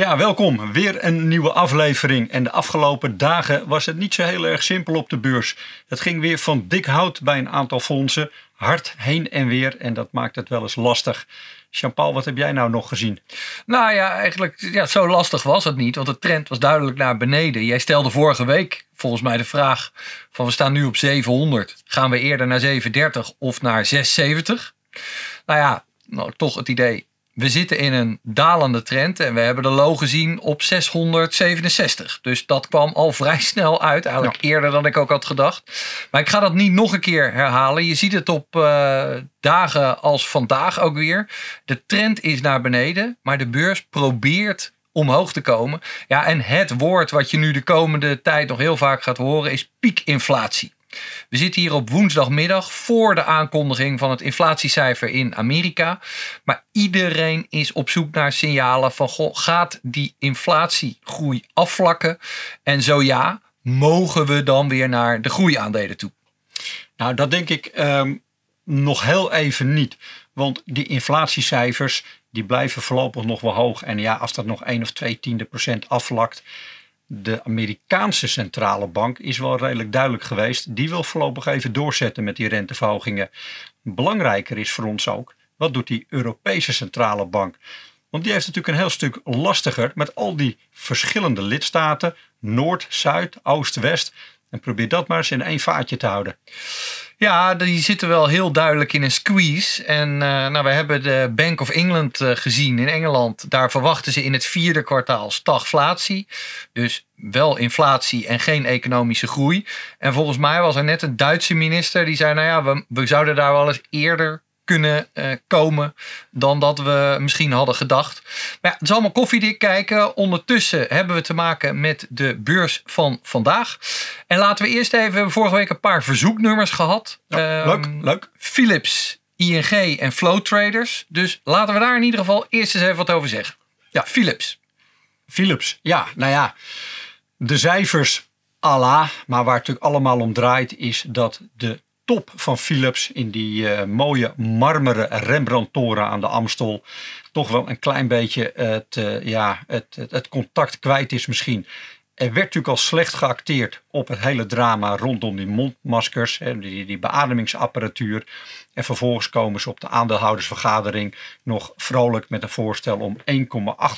Ja, welkom. Weer een nieuwe aflevering. En de afgelopen dagen was het niet zo heel erg simpel op de beurs. Het ging weer van dik hout bij een aantal fondsen, hard heen en weer. En dat maakt het wel eens lastig. Jean-Paul, wat heb jij nou nog gezien? Nou ja, eigenlijk ja, zo lastig was het niet, want de trend was duidelijk naar beneden. Jij stelde vorige week volgens mij de vraag van we staan nu op 700. Gaan we eerder naar 730 of naar 670? Nou ja, nou, toch het idee we zitten in een dalende trend en we hebben de low gezien op 667. Dus dat kwam al vrij snel uit, eigenlijk eerder dan ik ook had gedacht. Maar ik ga dat niet nog een keer herhalen. Je ziet het op eh, dagen als vandaag ook weer. De trend is naar beneden, maar de beurs probeert omhoog te komen. Ja, en het woord wat je nu de komende tijd nog heel vaak gaat horen is piekinflatie. We zitten hier op woensdagmiddag voor de aankondiging van het inflatiecijfer in Amerika. Maar iedereen is op zoek naar signalen van gaat die inflatiegroei afvlakken? En zo ja, mogen we dan weer naar de groeiaandelen toe? Nou, dat denk ik ehm, nog heel even niet. Want die inflatiecijfers die blijven voorlopig nog wel hoog. En ja, als dat nog 1 of 2 tiende procent afvlakt de Amerikaanse centrale bank is wel redelijk duidelijk geweest. Die wil voorlopig even doorzetten met die renteverhogingen. Belangrijker is voor ons ook, wat doet die Europese centrale bank? Want die heeft natuurlijk een heel stuk lastiger met al die verschillende lidstaten, Noord, Zuid, Oost, West. En probeer dat maar eens in één vaatje te houden. Ja, die zitten wel heel duidelijk in een squeeze. En eh, nou, we hebben de Bank of England eh, gezien in Engeland. Daar verwachten ze in het vierde kwartaal stagflatie. Dus wel inflatie en geen economische groei. En volgens mij was er net een Duitse minister die zei: Nou ja, we, we zouden daar wel eens eerder kunnen eh, komen dan dat we misschien hadden gedacht. Maar ja, het is allemaal koffiedik kijken. Ondertussen hebben we te maken met de beurs van vandaag. En laten we eerst even, vorige week een paar verzoeknummers gehad. Ehm, leuk, leuk. Philips, ING en Flow Traders. Dus laten we daar in ieder geval eerst eens even wat over zeggen. Ja, Philips. Philips, ja, nou ja. De cijfers Allah, maar waar het natuurlijk allemaal om draait is dat de top van Philips in die eh, mooie marmeren Rembrandt-toren aan de Amstel toch wel een klein beetje het, eh, ja, het, het, contact kwijt is misschien. Er werd natuurlijk al slecht geacteerd op het hele drama rondom die mondmaskers, hè, die, die beademingsapparatuur. En vervolgens komen ze op de aandeelhoudersvergadering nog vrolijk met een voorstel om 1,8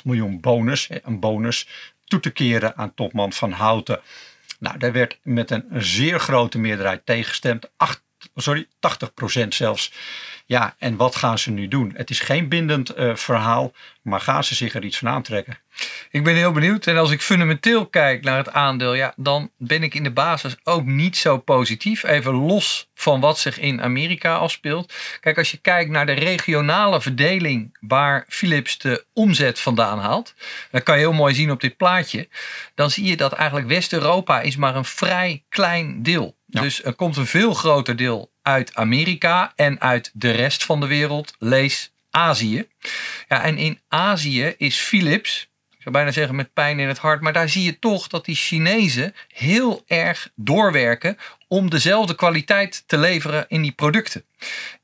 miljoen bonus, een bonus, toe te keren aan topman Van Houten. Nou, daar werd met een zeer grote meerderheid tegengestemd sorry, 80% zelfs. Ja, en wat gaan ze nu doen? Het is geen bindend eh, verhaal, maar gaan ze zich er iets van aantrekken? Ik ben heel benieuwd. En als ik fundamenteel kijk naar het aandeel, ja, dan ben ik in de basis ook niet zo positief. Even los van wat zich in Amerika afspeelt. Kijk, als je kijkt naar de regionale verdeling waar Philips de omzet vandaan haalt, dat kan je heel mooi zien op dit plaatje. Dan zie je dat eigenlijk West-Europa is maar een vrij klein deel dus er komt een veel groter deel uit Amerika en uit de rest van de wereld, lees Azië. Ja, en in Azië is Philips, ik zou bijna zeggen met pijn in het hart, maar daar zie je toch dat die Chinezen heel erg doorwerken om dezelfde kwaliteit te leveren in die producten.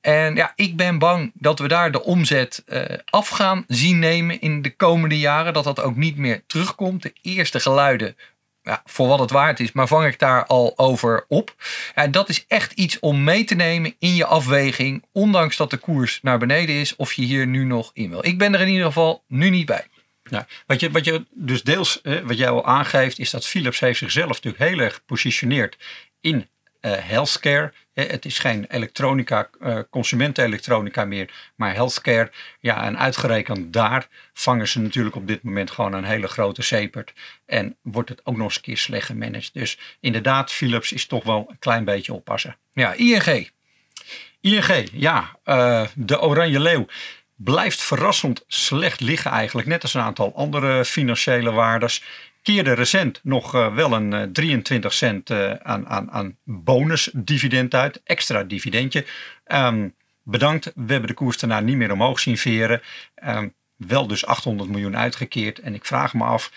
En ja, ik ben bang dat we daar de omzet uh, af gaan zien nemen in de komende jaren. Dat dat ook niet meer terugkomt. De eerste geluiden ja, voor wat het waard is, maar vang ik daar al over op? Ja, dat is echt iets om mee te nemen in je afweging, ondanks dat de koers naar beneden is, of je hier nu nog in wil. Ik ben er in ieder geval nu niet bij. Ja, wat, je, wat je dus deels, wat jij al aangeeft, is dat Philips heeft zichzelf natuurlijk heel erg gepositioneerd in eh, healthcare. Eh, het is geen elektronica, eh, consumentenelektronica meer, maar healthcare. Ja, en uitgerekend daar vangen ze natuurlijk op dit moment gewoon een hele grote zepert. En wordt het ook nog eens een keer slecht gemanaged. Dus inderdaad, Philips is toch wel een klein beetje oppassen. Ja, ING. ING, ja, de Oranje Leeuw blijft verrassend slecht liggen eigenlijk. Net als een aantal andere financiële waardes keerde recent nog eh, wel een 23 eh, cent eh, aan, aan, aan bonusdividend uit, extra dividendje. Ehm, bedankt, we hebben de koers daarna niet meer omhoog zien veren. Ehm, wel dus 800 miljoen uitgekeerd. En ik vraag me af,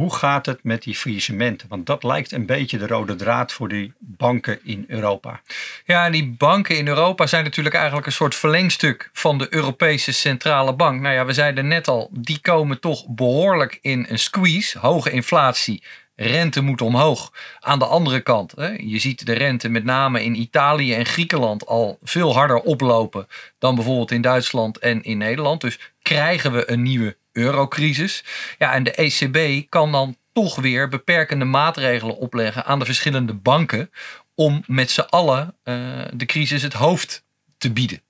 hoe gaat het met die faillissementen? Want dat lijkt een beetje de rode draad voor die banken in Europa. Ja, die banken in Europa zijn natuurlijk eigenlijk een soort verlengstuk van de Europese Centrale Bank. Nou ja, we zeiden net al, die komen toch behoorlijk in een squeeze. Hoge inflatie, rente moet omhoog. Aan de andere kant, hè, je ziet de rente met name in Italië en Griekenland al veel harder oplopen dan bijvoorbeeld in Duitsland en in Nederland. Dus krijgen we een nieuwe eurocrisis. Ja, en de ECB kan dan toch weer beperkende maatregelen opleggen aan de verschillende banken om met z'n allen eh, de crisis het hoofd te bieden.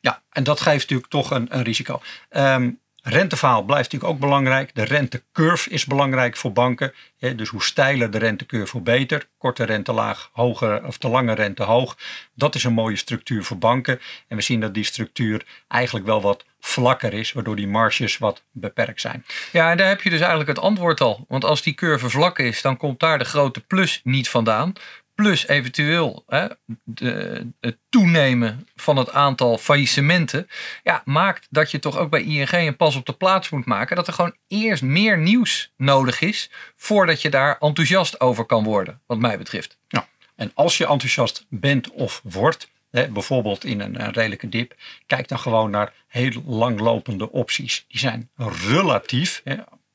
Ja, en dat geeft natuurlijk toch een, een risico. Ehm, Rentevaal blijft natuurlijk ook belangrijk. De rentecurve is belangrijk voor banken. Dus hoe steiler de rentecurve, hoe beter. Korte rente laag, hoge of te lange rente hoog. Dat is een mooie structuur voor banken. En we zien dat die structuur eigenlijk wel wat vlakker is, waardoor die marges wat beperkt zijn. Ja, en daar heb je dus eigenlijk het antwoord al. Want als die curve vlak is, dan komt daar de grote plus niet vandaan. Plus eventueel hè, de, het toenemen van het aantal faillissementen. Ja, maakt dat je toch ook bij ING een pas op de plaats moet maken. Dat er gewoon eerst meer nieuws nodig is. Voordat je daar enthousiast over kan worden, wat mij betreft. Ja. En als je enthousiast bent of wordt, bijvoorbeeld in een, redelijke dip, kijk dan gewoon naar heel langlopende opties. Die zijn relatief,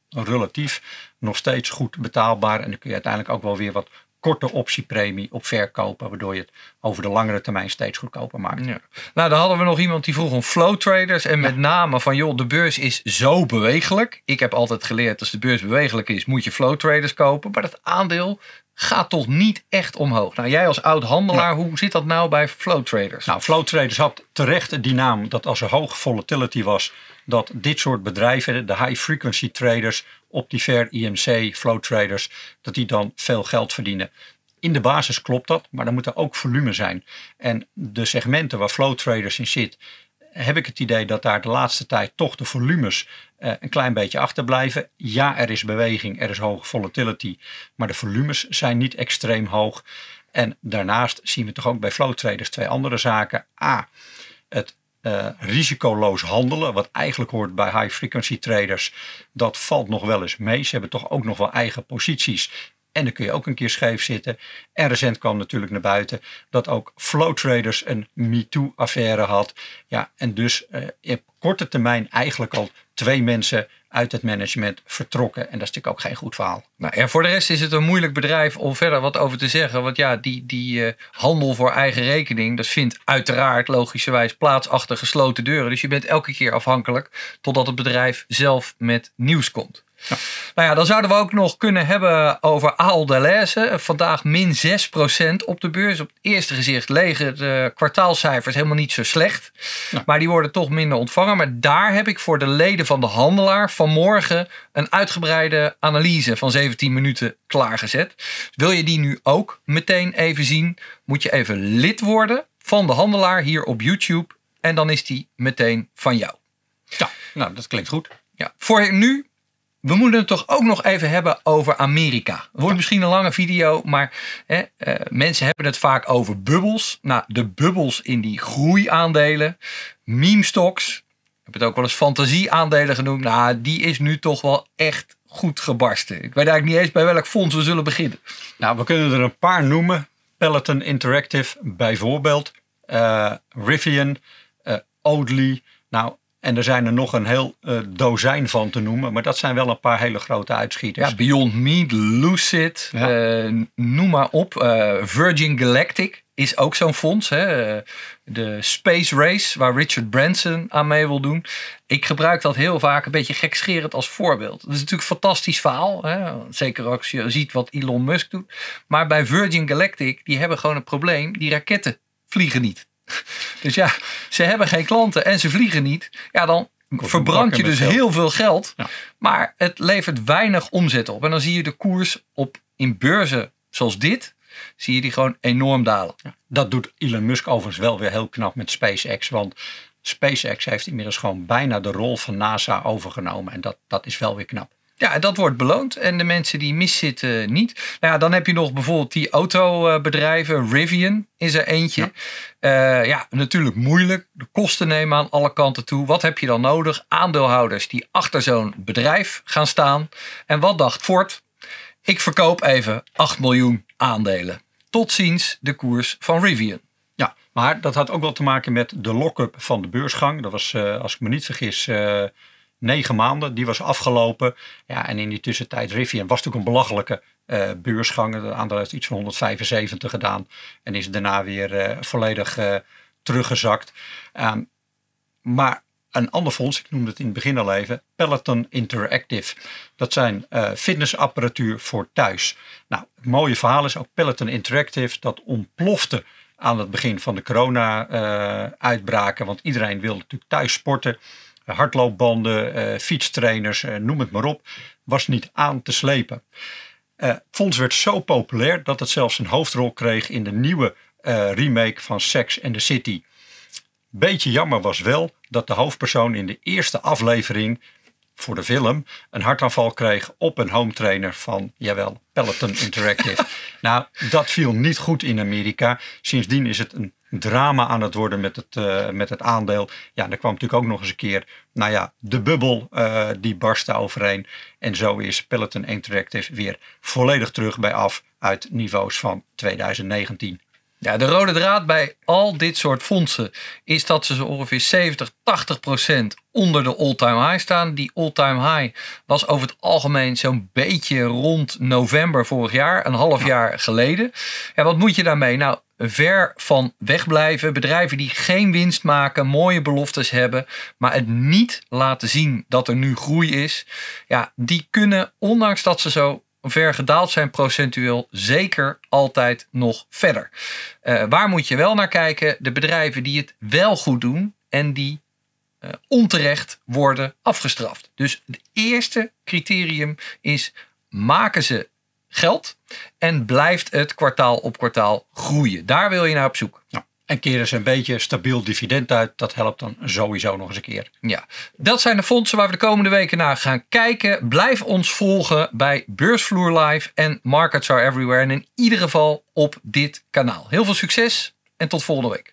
relatief nog steeds goed betaalbaar en dan kun je uiteindelijk ook wel weer wat korte optiepremie op verkopen, waardoor je het over de langere termijn steeds goedkoper maakt. Ja. Nou, dan hadden we nog iemand die vroeg om flow traders en met name van joh, de beurs is zo bewegelijk. Ik heb altijd geleerd als de beurs bewegelijk is, moet je flow traders kopen, maar dat aandeel gaat toch niet echt omhoog? Nou, jij als oud-handelaar, hoe zit dat nou bij flow traders? Nou, flow traders had terecht die naam dat als er hoog volatility was, dat dit soort bedrijven, de high frequency traders, Optiver, IMC, flow traders, dat die dan veel geld verdienen. In de basis klopt dat, maar dan moet er ook volume zijn. En de segmenten waar flow traders in zit, heb ik het idee dat daar de laatste tijd toch de volumes eh, een klein beetje achterblijven. Ja, er is beweging, er is hoge volatility, maar de volumes zijn niet extreem hoog. En daarnaast zien we toch ook bij flow traders twee andere zaken. A, het eh, risicoloos handelen, wat eigenlijk hoort bij high frequency traders, dat valt nog wel eens mee. Ze hebben toch ook nog wel eigen posities en dan kun je ook een keer scheef zitten. En recent kwam natuurlijk naar buiten dat ook flow traders een MeToo-affaire had. Ja, en dus eh, op korte termijn eigenlijk al twee mensen uit het management vertrokken. En dat is natuurlijk ook geen goed verhaal. Nou, en voor de rest is het een moeilijk bedrijf om verder wat over te zeggen. Want ja, die, die eh, handel voor eigen rekening, dat vindt uiteraard logischerwijs plaats achter gesloten deuren. Dus je bent elke keer afhankelijk totdat het bedrijf zelf met nieuws komt. Nou ja, dan zouden we ook nog kunnen hebben over Aal Deleuze. Vandaag min 6% op de beurs. Op het eerste gezicht legen de kwartaalcijfers helemaal niet zo slecht. Maar die worden toch minder ontvangen. Maar daar heb ik voor de leden van de handelaar vanmorgen een uitgebreide analyse van 17 minuten klaargezet. Wil je die nu ook meteen even zien? Moet je even lid worden van de handelaar hier op YouTube. En dan is die meteen van jou. Ja, nou dat klinkt goed. Ja, voor nu we moeten het toch ook nog even hebben over Amerika. Het wordt misschien een lange video, maar hè, eh, mensen hebben het vaak over bubbels. Nou, de bubbels in die groeiaandelen, meme stocks, ik heb het ook wel eens fantasieaandelen genoemd. Nou, die is nu toch wel echt goed gebarsten. Ik weet eigenlijk niet eens bij welk fonds we zullen beginnen. Nou, we kunnen er een paar noemen. Peloton Interactive bijvoorbeeld, uh, Rivian, uh, Nou, en er zijn er nog een heel eh, dozijn van te noemen. Maar dat zijn wel een paar hele grote uitschieters. Ja, Beyond Meat, Lucid, eh, noem maar op. Eh, Virgin Galactic is ook zo'n fonds. Hè? De Space Race, waar Richard Branson aan mee wil doen. Ik gebruik dat heel vaak een beetje gekscherend als voorbeeld. Dat is natuurlijk een fantastisch verhaal. Hè? Zeker als je ziet wat Elon Musk doet. Maar bij Virgin Galactic, die hebben gewoon een probleem. Die raketten vliegen niet. Dus ja, ze hebben geen klanten en ze vliegen niet. Ja, dan verbrand je dus heel veel geld. Maar het levert weinig omzet op. En dan zie je de koers op in beurzen zoals dit. Zie je die gewoon enorm dalen. Dat doet Elon Musk overigens wel weer heel knap met SpaceX. Want SpaceX heeft inmiddels gewoon bijna de rol van NASA overgenomen. En dat, dat is wel weer knap. Ja, dat wordt beloond en de mensen die miszitten niet. Nou ja, dan heb je nog bijvoorbeeld die autobedrijven. Rivian is er eentje. Ja. Eh, ja, natuurlijk moeilijk. De kosten nemen aan alle kanten toe. Wat heb je dan nodig? Aandeelhouders die achter zo'n bedrijf gaan staan. En wat dacht Ford? Ik verkoop even 8 miljoen aandelen. Tot ziens de koers van Rivian. Ja, maar dat had ook wel te maken met de lock-up van de beursgang. Dat was, eh, als ik me niet vergis... Eh, negen maanden, die was afgelopen. Ja, en in die tussentijd Rivian was natuurlijk een belachelijke uh, eh, beursgang. De aandeel heeft iets van 175 gedaan en is daarna weer eh, volledig eh, teruggezakt. Ehm, maar een ander fonds, ik noemde het in het begin al even, Peloton Interactive. Dat zijn fitnessapparatuur voor thuis. Nou, het mooie verhaal is ook Peloton Interactive, dat ontplofte aan het begin van de corona-uitbraken. want iedereen wilde natuurlijk thuis sporten. Eh, hardloopbanden, eh, fietstrainers, eh, noem het maar op, was niet aan te slepen. Het werd zo populair dat het zelfs een hoofdrol kreeg in de nieuwe remake van Sex and the City. Beetje jammer was wel dat de hoofdpersoon in de eerste aflevering voor de film een hartaanval kreeg op een home trainer van, jawel, Peloton Interactive. nou, dat viel niet goed in Amerika. Sindsdien is het een drama aan het worden met het, eh, met het aandeel. Ja, er kwam natuurlijk ook nog eens een keer, nou ja, de bubbel uh, die barstte overheen. En zo is Peloton Interactive weer volledig terug bij af uit niveaus van 2019 ja, de rode draad bij al dit soort fondsen is dat ze zo ongeveer 70, 80 procent onder de all-time high staan. Die all-time high was over het algemeen zo'n beetje rond november vorig jaar, een half jaar geleden. Ja, wat moet je daarmee? Nou, ver van blijven, Bedrijven die geen winst maken, mooie beloftes hebben, maar het niet laten zien dat er nu groei is. Ja, die kunnen, ondanks dat ze zo ver gedaald zijn procentueel zeker altijd nog verder. Eh, waar moet je wel naar kijken? De bedrijven die het wel goed doen en die eh, onterecht worden afgestraft. Dus het eerste criterium is: maken ze geld en blijft het kwartaal op kwartaal groeien? Daar wil je naar op zoek. Ja. En keren ze een beetje stabiel dividend uit. Dat helpt dan sowieso nog eens een keer. Ja, dat zijn de fondsen waar we de komende weken naar gaan kijken. Blijf ons volgen bij Beursvloer Live en Markets Are Everywhere. En in ieder geval op dit kanaal. Heel veel succes en tot volgende week.